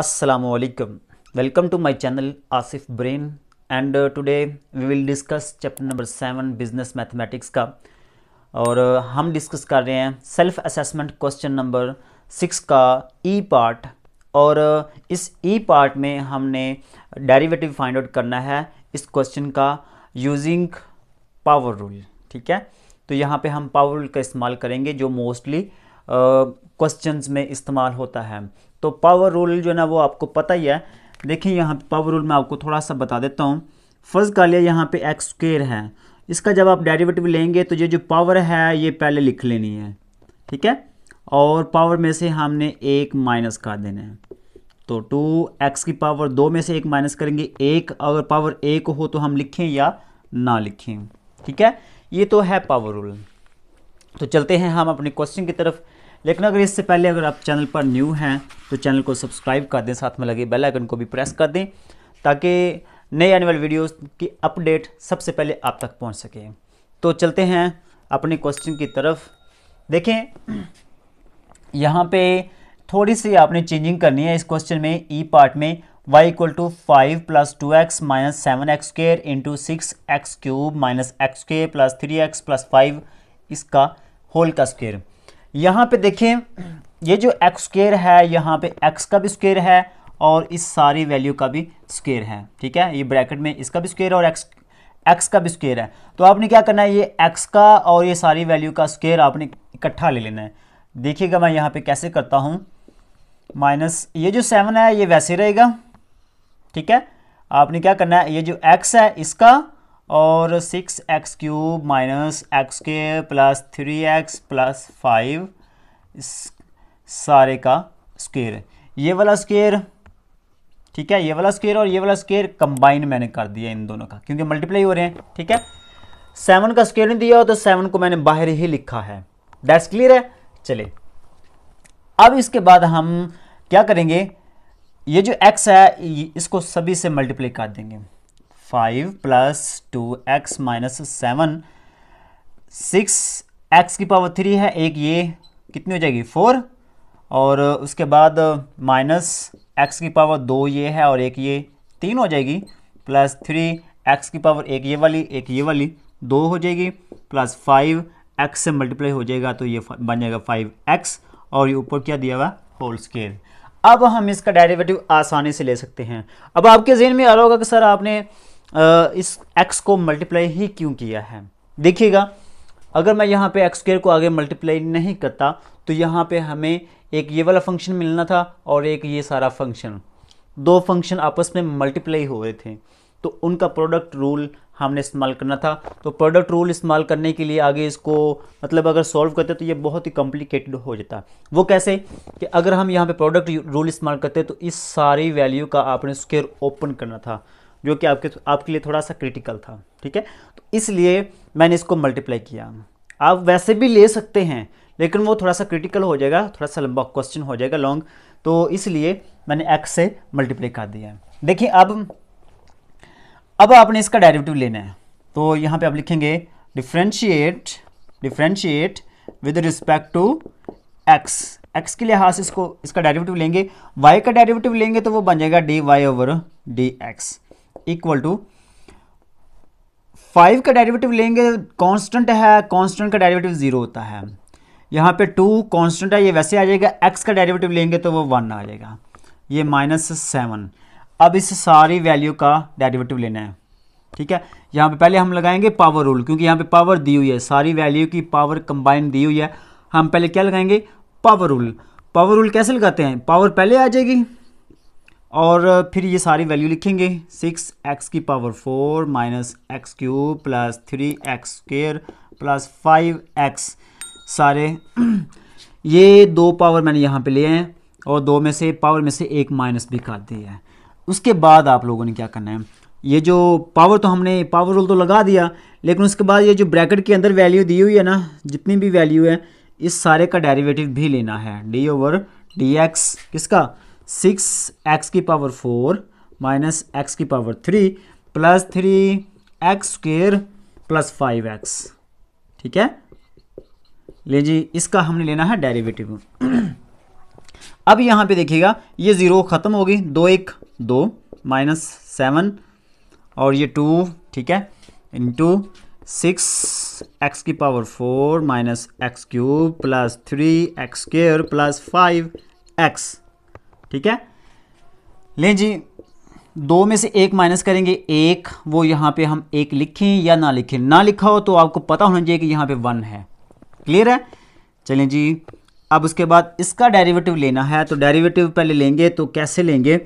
Assalamualaikum. Welcome to my channel Asif Brain and uh, today we will discuss chapter number 7 business mathematics का और uh, हम discuss कर रहे हैं self assessment question number 6 का E part और uh, इस E part में हमने derivative find out करना है इस question का using power rule ठीक है तो यहाँ पे हम power rule का इस्तेमाल करेंगे जो mostly क्वेश्चंस में इस्तेमाल होता है तो पावर रूल जो है ना वो आपको पता ही है देखिए यहाँ पे पावर रूल मैं आपको थोड़ा सा बता देता हूँ फर्ज का लिया यहाँ पे एक्स स्क्र है इसका जब आप डेरिवेटिव लेंगे तो ये जो पावर है ये पहले लिख लेनी है ठीक है और पावर में से हमने एक माइनस कर देना है तो टू एक्स की पावर दो में से एक माइनस करेंगे एक अगर पावर एक हो तो हम लिखें या ना लिखें ठीक है ये तो है पावर रूल तो चलते हैं हम अपने क्वेश्चन की तरफ लेकिन अगर इससे पहले अगर आप चैनल पर न्यू हैं तो चैनल को सब्सक्राइब कर दें साथ में लगे बेल आइकन को भी प्रेस कर दें ताकि नए आने वाले वीडियोस की अपडेट सबसे पहले आप तक पहुंच सके तो चलते हैं अपने क्वेश्चन की तरफ देखें यहाँ पे थोड़ी सी आपने चेंजिंग करनी है इस क्वेश्चन में ई पार्ट में y equal to five plus two x minus seven x square into six x cube minus x के plus three x plus five इसका होल का स्केयर यहाँ पे देखें ये जो एक्स स्केयर है यहाँ पे एक्स का भी स्केयर है और इस सारी वैल्यू का भी स्केयर है ठीक है ये ब्रैकेट में इसका भी स्केयर और एक्स एक्स का भी स्केयर है तो आपने क्या करना है ये एक्स का और ये सारी वैल्यू का स्केयर आपने इकट्ठा ले लेना है देखिएगा मैं यहाँ पे कैसे करता हूँ माइनस ये जो सेवन है ये वैसे रहेगा ठीक है आपने क्या करना है ये जो एक्स है इसका और six x cube minus x के plus three x plus five सारे का स्केयर ये वाला स्केयर ठीक है ये वाला स्केयर और ये वाला स्केयर कंबाइन मैंने कर दिया इन दोनों का क्योंकि मल्टीप्लाई हो रहे हैं ठीक है सेवन का स्केयर नहीं दिया हो तो सेवन को मैंने बाहर ही लिखा है दैट्स क्लियर है चले अब इसके बाद हम क्या करेंगे ये जो एक्स है इसको सभी से मल्टीप्लाई कर देंगे five plus two x minus seven six x की पावर थ्री है एक ये कितनी हो जाएगी फोर और उसके बाद माइनस एक्स की पावर दो ये है और एक ये तीन हो जाएगी प्लस थ्री एक्स की पावर एक ये वाली एक ये वाली दो हो जाएगी प्लस फाइव एक्स से मल्टीप्लाई हो जाएगा तो ये बन जाएगा फाइव एक्स और ये ऊपर क्या दिया हुआ होल स्केल अब हम इसका डेरिवेटिव आसानी से ले सकते हैं अब आपके जहन में आ रहा होगा कि सर आपने इस एक्स को मल्टीप्लाई ही क्यों किया है देखिएगा अगर मैं यहाँ पे एक्स स्क्र को आगे मल्टीप्लाई नहीं करता तो यहाँ पे हमें एक ये वाला फंक्शन मिलना था और एक ये सारा फंक्शन दो फंक्शन आपस में मल्टीप्लाई हो रहे थे तो उनका प्रोडक्ट रूल हमने इस्तेमाल करना था तो प्रोडक्ट रूल इस्तेमाल करने के लिए आगे इसको मतलब अगर सॉल्व करते तो ये बहुत ही कॉम्प्लिकेटेड हो जाता वो कैसे कि अगर हम यहाँ पे प्रोडक्ट रूल इस्तेमाल करते तो इस सारी वैल्यू का आपने स्केयर ओपन करना था जो कि आपके आपके लिए थोड़ा सा क्रिटिकल था ठीक है तो इसलिए मैंने इसको मल्टीप्लाई किया आप वैसे भी ले सकते हैं लेकिन वो थोड़ा सा क्रिटिकल हो जाएगा थोड़ा सा लंबा क्वेश्चन हो जाएगा लॉन्ग तो इसलिए मैंने एक्स से मल्टीप्लाई कर दिया है देखिए अब अब आपने इसका डायरेवेटिव लेना है तो यहाँ पे आप लिखेंगे differentiate differentiate with respect to x x के लिहाज से इसको इसका डायरेवेटिव लेंगे वाई का डायरेवेटिव लेंगे तो वो बन जाएगा d y over d x equal to five का डेरिवेटिव लेंगे कांस्टेंट है कांस्टेंट का डेरिवेटिव ज़ीरो होता है यहाँ पे टू कांस्टेंट है ये वैसे आ जाएगा एक्स का डेरिवेटिव लेंगे तो वो वन आ जाएगा ये माइनस सेवन अब इस सारी वैल्यू का डेरिवेटिव लेना है ठीक है यहाँ पे पहले हम लगाएंगे पावर रूल क्योंकि यहाँ पे पावर दी हुई है सारी वैल्यू की पावर कंबाइन दी हुई है हम पहले क्या लगाएंगे पावर रूल पावर रूल कैसे लगाते हैं पावर पहले आ जाएगी और फिर ये सारी वैल्यू लिखेंगे सिक्स एक्स की power four minus x cube plus three x square plus five x सारे ये दो पावर मैंने यहाँ पे लिए हैं और दो में से पावर में से एक माइनस भी काट दिया है उसके बाद आप लोगों ने क्या करना है ये जो पावर तो हमने पावर रोल तो लगा दिया लेकिन उसके बाद ये जो ब्रैकेट के अंदर वैल्यू दी हुई है ना जितनी भी वैल्यू है इस सारे का डेरिवेटिव भी लेना है डी ओवर डी एक्स किसका सिक्स एक्स की पावर फोर माइनस एक्स की power three plus three x square plus five x ठीक है ले जी इसका हमने लेना है डेरिवेटिव अब यहाँ पे देखिएगा ये ज़ीरो ख़त्म होगी दो एक दो माइनस सेवन और ये टू ठीक है इंटू सिक्स एक्स की power four minus x cube plus three x square plus five x ठीक है ले जी दो में से एक माइनस करेंगे एक वो यहां पे हम एक लिखें या ना लिखें ना लिखा हो तो आपको पता होना चाहिए कि यहां पे वन है क्लियर है चलें जी अब उसके बाद इसका डेरिवेटिव लेना है तो डेरिवेटिव पहले लेंगे तो कैसे लेंगे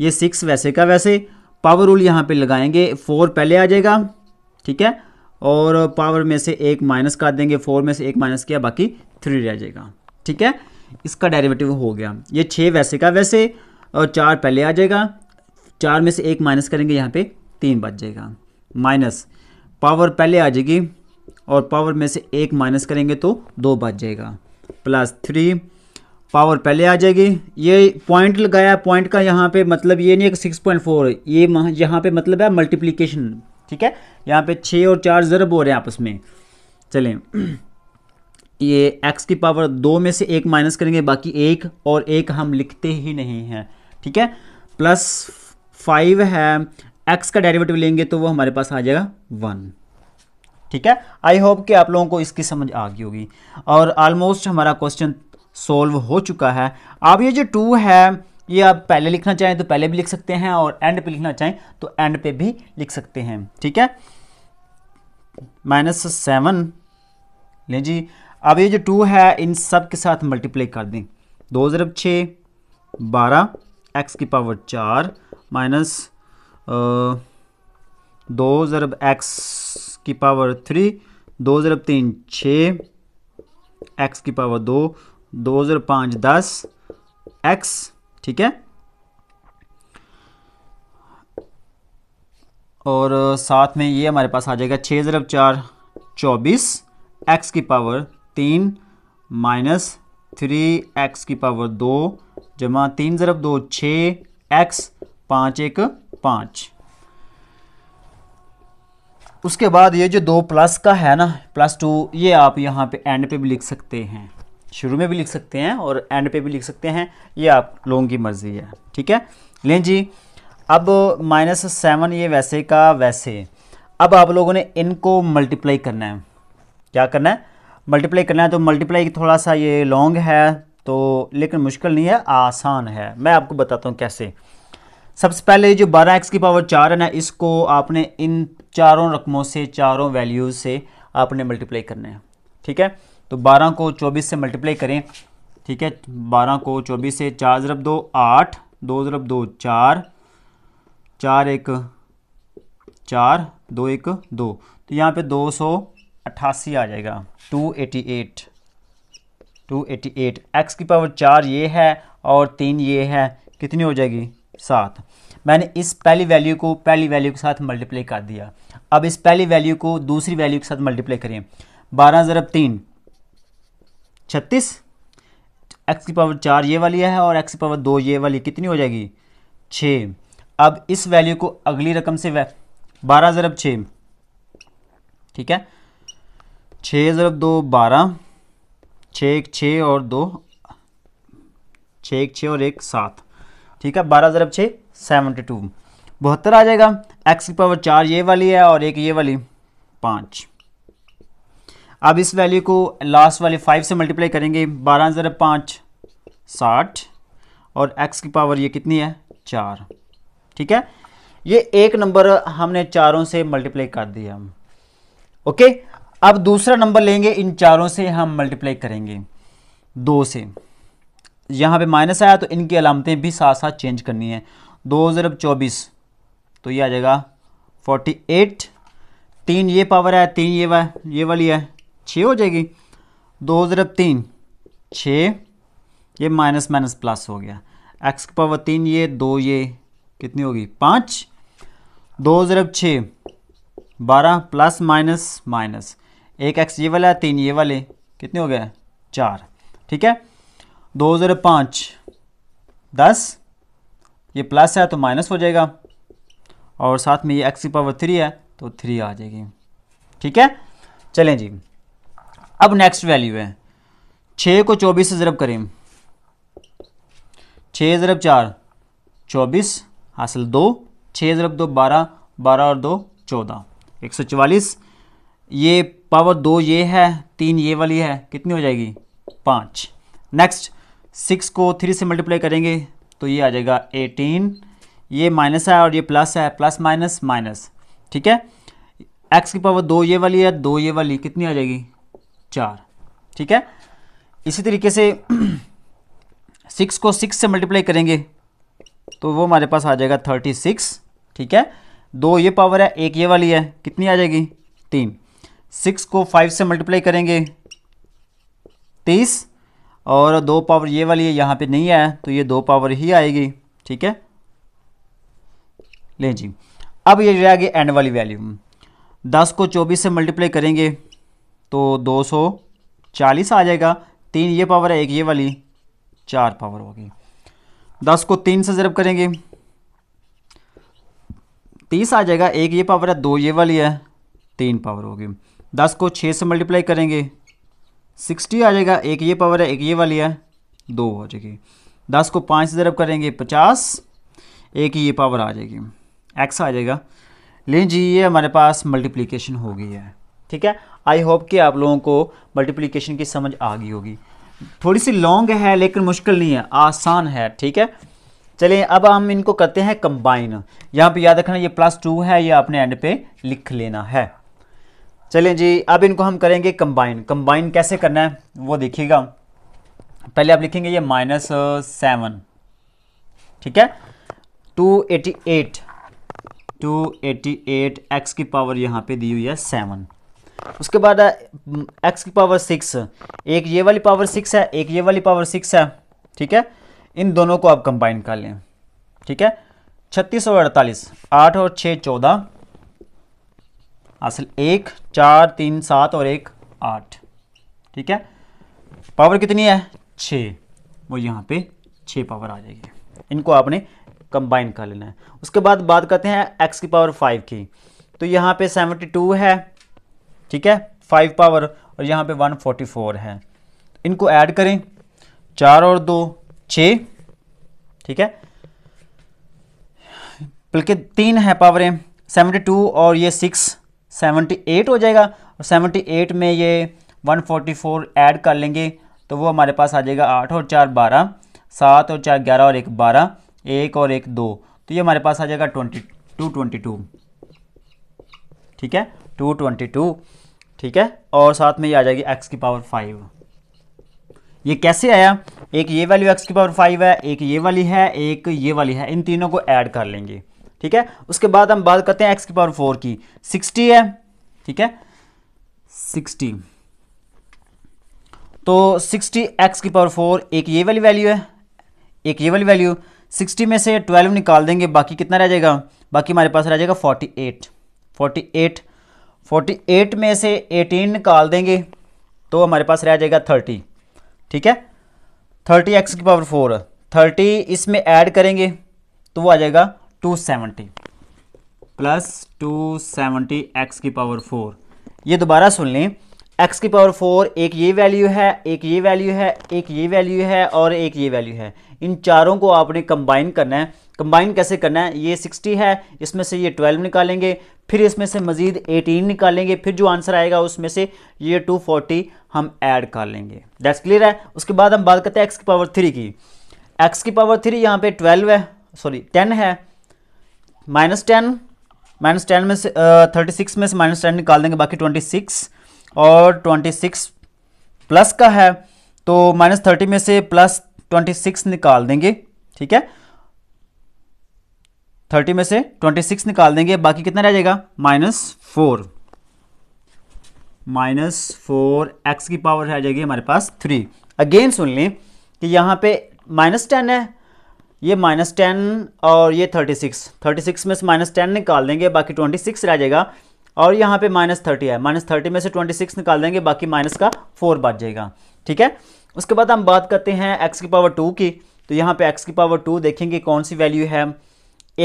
ये सिक्स वैसे का वैसे पावर रूल यहां पे लगाएंगे फोर पहले आ जाएगा ठीक है और पावर में से एक माइनस कर देंगे फोर में से एक माइनस किया बाकी थ्री रह जाएगा ठीक है इसका डेरिवेटिव हो गया ये छः वैसे का वैसे और चार पहले आ जाएगा चार में से एक माइनस करेंगे यहाँ पे तीन बच जाएगा माइनस पावर पहले आ जाएगी और पावर में से एक माइनस करेंगे तो दो बच जाएगा प्लस थ्री पावर पहले आ जाएगी ये पॉइंट लगाया पॉइंट का यहाँ पे मतलब ये नहीं है कि सिक्स पॉइंट फोर ये यहाँ पे मतलब है मल्टीप्लिकेशन ठीक है यहाँ पे छः और चार ज़रब हो रहे हैं आपस में चलें ये एक्स की पावर दो में से एक माइनस करेंगे बाकी एक और एक हम लिखते ही नहीं हैं ठीक है प्लस फाइव है एक्स का डेरिवेटिव लेंगे तो वो हमारे पास आ जाएगा वन ठीक है आई होप कि आप लोगों को इसकी समझ आ गई होगी और ऑलमोस्ट हमारा क्वेश्चन सोल्व हो चुका है अब ये जो टू है ये आप पहले लिखना चाहें तो पहले भी लिख सकते हैं और एंड पे लिखना चाहें तो एंड पे भी लिख सकते हैं ठीक है माइनस सेवन ले जी अब ये जो टू है इन सब के साथ मल्टीप्लाई कर दें दो ज़रब छः बारह एक्स की पावर चार माइनस दो ज़रब एक्स की पावर थ्री दो ज़रब तीन छः एक्स की पावर दो दो ज़रब पाँच दस एक्स ठीक है और साथ में ये हमारे पास आ जाएगा छः ज़रब चार चौबीस एक्स की पावर तीन माइनस थ्री एक्स की पावर दो जमा तीन ज़रब दो छ एक्स पाँच एक पाँच उसके बाद ये जो दो प्लस का है ना प्लस टू ये आप यहाँ पे एंड पे भी लिख सकते हैं शुरू में भी लिख सकते हैं और एंड पे भी लिख सकते हैं ये आप लोगों की मर्ज़ी है ठीक है लें जी अब माइनस सेवन ये वैसे का वैसे अब आप लोगों ने इनको मल्टीप्लाई करना है क्या करना है मल्टीप्लाई करना है तो मल्टीप्लाई थोड़ा सा ये लॉन्ग है तो लेकिन मुश्किल नहीं है आसान है मैं आपको बताता हूँ कैसे सबसे पहले जो बारह एक्स की पावर चार है ना इसको आपने इन चारों रकमों से चारों वैल्यूज़ से आपने मल्टीप्लाई करना है ठीक है तो बारह को चौबीस से मल्टीप्लाई करें ठीक है बारह को चौबीस से चार ज़रब दो आठ दो ज़रब दो चार चार एक चार दो एक दो तो यहाँ पे दो सौ अट्ठासी आ जाएगा two eighty eight two eighty eight x की पावर चार ये है और तीन ये है कितनी हो जाएगी सात मैंने इस पहली वैल्यू को पहली वैल्यू के साथ मल्टीप्लाई कर दिया अब इस पहली वैल्यू को दूसरी वैल्यू के साथ मल्टीप्लाई करें बारह ज़रब तीन छत्तीस एक्स की पावर चार ये वाली है और एक्स की पावर दो ये वाली कितनी हो जाएगी छः अब इस वैल्यू को अगली रकम से बारह ज़रब छः ठीक है छः ज़रब दो बारह छः एक छः और दो छः एक छः और एक सात ठीक है बारह ज़रब छः सेवेंटी टू बहत्तर आ जाएगा एक्स की पावर चार ये वाली है और एक ये वाली पाँच अब इस वैल्यू को लास्ट वाले फाइव से मल्टीप्लाई करेंगे बारह ज़रब पाँच साठ और एक्स की पावर ये कितनी है चार ठीक है ये एक नंबर हमने चारों से मल्टीप्लाई कर दिया ओके अब दूसरा नंबर लेंगे इन चारों से हम मल्टीप्लाई करेंगे दो से यहाँ पे माइनस आया तो इनकी अलामतें भी साथ साथ चेंज करनी है दो ज़रब चौबीस तो ये आ जाएगा फोर्टी एट तीन ये पावर है तीन ये वाला ये वाली है छः हो जाएगी दो ज़रब तीन छः ये माइनस माइनस प्लस हो गया एक्स की पावर तीन ये दो ये कितनी होगी पाँच दो ज़रब छः बारह प्लस माइनस माइनस एक एक्स ये वाला तीन ये वाले कितने हो गए चार ठीक है दो ज़रा पाँच दस ये प्लस है तो माइनस हो जाएगा और साथ में ये एक्स की पावर थ्री है तो थ्री आ जाएगी ठीक है चलें जी अब नेक्स्ट वैल्यू है छः को चौबीस से ज़रब करें छः ज़रब चार चौबीस हासिल दो छः ज़रब दो बारह बारह और दो चौदह एक सौ चवालीस ये पावर दो ये है तीन ये वाली है कितनी हो जाएगी पाँच नेक्स्ट सिक्स को थ्री से मल्टीप्लाई करेंगे तो ये आ जाएगा एटीन ये माइनस है और ये प्लस है प्लस माइनस माइनस ठीक है एक्स की पावर दो ये वाली है दो ये वाली कितनी आ जाएगी चार ठीक है इसी तरीके से सिक्स को सिक्स से मल्टीप्लाई करेंगे तो वो हमारे पास आ जाएगा थर्टी सिक्स ठीक है दो ये पावर है एक ये वाली है कितनी आ जाएगी तीन सिक्स को फाइव से मल्टीप्लाई करेंगे तेईस और दो पावर ये वाली है यहाँ पे नहीं आया तो ये दो पावर ही आएगी ठीक है ले जी अब ये रह गई एंड वाली वैल्यू दस को चौबीस से मल्टीप्लाई करेंगे तो दो सौ चालीस आ जाएगा तीन ये पावर है एक ये वाली चार पावर होगी दस को तीन से ज़रब करेंगे तीस आ जाएगा एक ये पावर है दो ये वाली है तीन पावर होगी दस को छः से मल्टीप्लाई करेंगे सिक्सटी आ जाएगा एक ये पावर है एक ये वाली है दो हो जाएगी दस को पाँच से ज़रब करेंगे पचास एक ये पावर आ जाएगी एक्स आ जाएगा लेकिन जी ये हमारे पास मल्टीप्लिकेशन हो गई है ठीक है आई होप कि आप लोगों को मल्टीप्लिकेशन की समझ आ गई होगी थोड़ी सी लॉन्ग है लेकिन मुश्किल नहीं है आसान है ठीक है चलिए अब हम इनको करते हैं कंबाइन यहाँ पे याद रखना ये प्लस टू है ये आपने एंड पे लिख लेना है चलें जी अब इनको हम करेंगे कंबाइन कंबाइन कैसे करना है वो देखिएगा पहले आप लिखेंगे ये माइनस सेवन uh, ठीक है two eighty eight two eighty eight x की पावर यहाँ पे दी हुई है सेवन उसके बाद एक्स uh, की पावर सिक्स एक ये वाली पावर सिक्स है एक ये वाली पावर सिक्स है ठीक है इन दोनों को आप कंबाइन कर लें ठीक है छत्तीस और अड़तालीस आठ और छः चौदह असल एक चार तीन सात और एक आठ ठीक है पावर कितनी है छ वो यहाँ पे छः पावर आ जाएगी इनको आपने कंबाइन कर लेना है उसके बाद बात करते हैं एक्स की पावर फाइव की तो यहाँ पे सेवेंटी टू है ठीक है फाइव पावर और यहाँ पे वन फोर्टी फोर है इनको ऐड करें चार और दो छ ठीक है बल्कि तीन है पावरें सेवेंटी टू और ये सिक्स 78 हो जाएगा और 78 में ये 144 ऐड कर लेंगे तो वो हमारे पास आ जाएगा आठ और चार बारह सात और चार ग्यारह और एक बारह एक और एक दो तो ये हमारे पास आ जाएगा ट्वेंटी टू ट्वेंटी टू ठीक है टू ट्वेंटी टू ठीक है और साथ में ये आ जाएगी एक्स की पावर फाइव ये कैसे आया एक ये वाली एक्स की पावर फाइव है एक ये वाली है एक ये वाली है इन तीनों को ऐड कर लेंगे ठीक है उसके बाद हम बात करते हैं एक्स की पावर फोर की सिक्सटी है ठीक है सिक्सटी तो सिक्सटी एक्स की पावर फोर एक ये वाली वैल्यू है एक ये वाली वैल्यू सिक्सटी में से ट्वेल्व निकाल देंगे बाकी कितना रह जाएगा बाकी हमारे पास रह जाएगा forty eight forty eight forty eight में से एटीन निकाल देंगे तो हमारे पास रह जाएगा थर्टी ठीक है थर्टी एक्स की पावर फोर थर्टी इसमें ऐड करेंगे तो वो आ जाएगा two seventy plus two seventy x की पावर फोर ये दोबारा सुन लें एक्स की पावर फोर एक ये वैल्यू है एक ये वैल्यू है एक ये वैल्यू है और एक ये वैल्यू है इन चारों को आपने कंबाइन करना है कंबाइन कैसे करना है ये सिक्सटी है इसमें से ये ट्वेल्व निकालेंगे फिर इसमें से मज़ीद एटीन निकालेंगे फिर जो आंसर आएगा उसमें से ये टू फोर्टी हम ऐड कर लेंगे दैट्स क्लियर है उसके बाद हम बात करते हैं एक्स की पावर थ्री की एक्स की पावर थ्री यहाँ पे ट्वेल्व है सॉरी टेन है माइनस टेन माइनस टेन में से थर्टी सिक्स में से माइनस टेन निकाल देंगे बाकी ट्वेंटी सिक्स और ट्वेंटी सिक्स प्लस का है तो माइनस थर्टी में से प्लस ट्वेंटी सिक्स निकाल देंगे ठीक है थर्टी में से ट्वेंटी सिक्स निकाल देंगे बाकी कितना रह जाएगा minus four minus four x की पावर रह जाएगी हमारे पास थ्री अगेन सुन लें कि यहाँ पे माइनस टेन है ये माइनस टेन और ये थर्टी सिक्स थर्टी सिक्स में से माइनस टेन निकाल देंगे बाकी ट्वेंटी सिक्स रह जाएगा और यहाँ पे माइनस थर्टी है माइनस थर्टी में से ट्वेंटी सिक्स निकाल देंगे बाकी माइनस का फोर बच जाएगा ठीक है उसके बाद हम बात करते हैं एक्स की पावर टू की तो यहाँ पे एक्स की पावर टू देखेंगे कौन सी वैल्यू है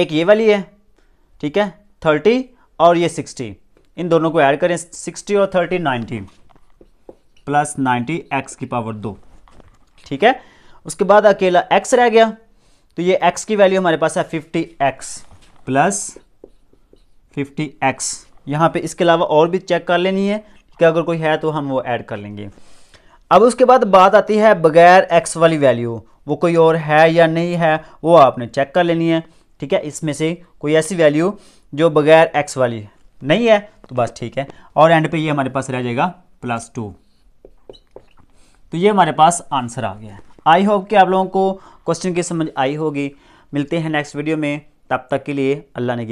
एक ये वाली है ठीक है थर्टी और ये सिक्सटी इन दोनों को ऐड करें सिक्सटी और thirty ninety plus ninety x की पावर दो ठीक है उसके बाद अकेला एक्स रह गया तो ये x की वैल्यू हमारे पास है 50x प्लस 50x यहाँ पे इसके अलावा और भी चेक कर लेनी है कि अगर कोई है तो हम वो ऐड कर लेंगे अब उसके बाद बात आती है बगैर x वाली वैल्यू वो कोई और है या नहीं है वो आपने चेक कर लेनी है ठीक है इसमें से कोई ऐसी वैल्यू जो बगैर x वाली नहीं है तो बस ठीक है और एंड पे ये हमारे पास रह जाएगा प्लस टू तो ये हमारे पास आंसर आ गया है आई होप कि आप लोगों को क्वेश्चन की समझ आई होगी मिलते हैं नेक्स्ट वीडियो में तब तक के लिए अल्लाह ने